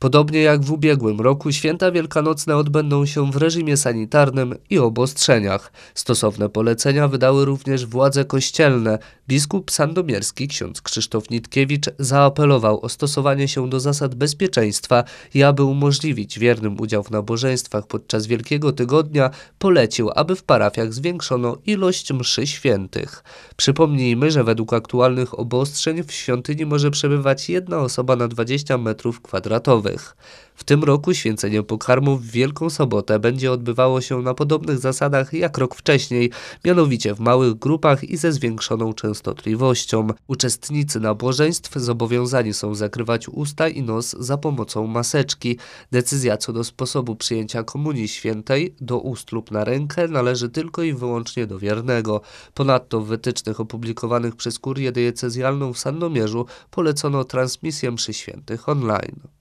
Podobnie jak w ubiegłym roku święta wielkanocne odbędą się w reżimie sanitarnym i obostrzeniach. Stosowne polecenia wydały również władze kościelne. Biskup sandomierski ksiądz Krzysztof Nitkiewicz zaapelował o stosowanie się do zasad bezpieczeństwa i aby umożliwić wiernym udział w nabożeństwach podczas Wielkiego Tygodnia, polecił, aby w parafiach zwiększono ilość mszy świętych. Przypomnijmy, że według aktualnych obostrzeń w świątyni może przebywać jedna osoba na 20 metrów kwadratowych. W tym roku święcenie pokarmów w Wielką Sobotę będzie odbywało się na podobnych zasadach jak rok wcześniej, mianowicie w małych grupach i ze zwiększoną częstotliwością. Uczestnicy nabożeństw zobowiązani są zakrywać usta i nos za pomocą maseczki. Decyzja co do sposobu przyjęcia Komunii Świętej do ust lub na rękę należy tylko i wyłącznie do wiernego. Ponadto w wytycznych opublikowanych przez kurię diecezjalną w Sandomierzu polecono transmisję przy świętych online.